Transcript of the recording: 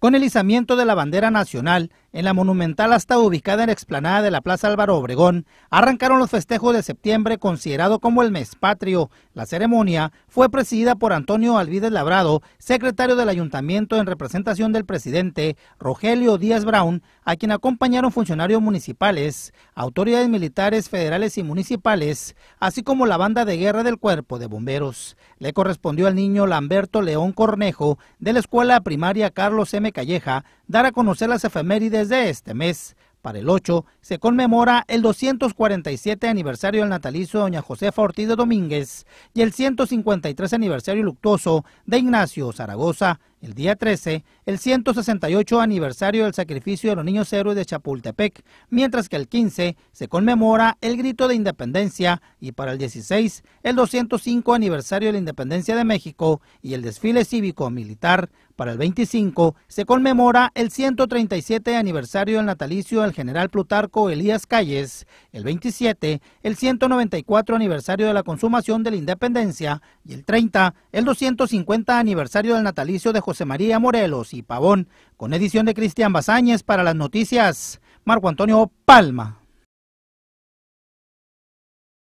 con el izamiento de la bandera nacional en la monumental hasta ubicada en la explanada de la Plaza Álvaro Obregón, arrancaron los festejos de septiembre considerado como el mes patrio. La ceremonia fue presidida por Antonio Alvides Labrado, secretario del ayuntamiento en representación del presidente Rogelio Díaz Brown, a quien acompañaron funcionarios municipales, autoridades militares federales y municipales, así como la banda de guerra del cuerpo de bomberos. Le correspondió al niño Lamberto León Cornejo de la escuela primaria Carlos M. Calleja dar a conocer las efemérides de este mes. Para el 8 se conmemora el 247 aniversario del natalicio de doña Josefa Ortiz de Domínguez y el 153 aniversario luctuoso de Ignacio Zaragoza. El día 13, el 168 aniversario del sacrificio de los niños héroes de Chapultepec, mientras que el 15 se conmemora el grito de independencia y para el 16, el 205 aniversario de la independencia de México y el desfile cívico-militar para el 25 se conmemora el 137 aniversario del natalicio del general Plutarco Elías Calles, el 27 el 194 aniversario de la consumación de la independencia y el 30 el 250 aniversario del natalicio de José María Morelos y Pavón, con edición de Cristian Bazañez para las noticias. Marco Antonio Palma.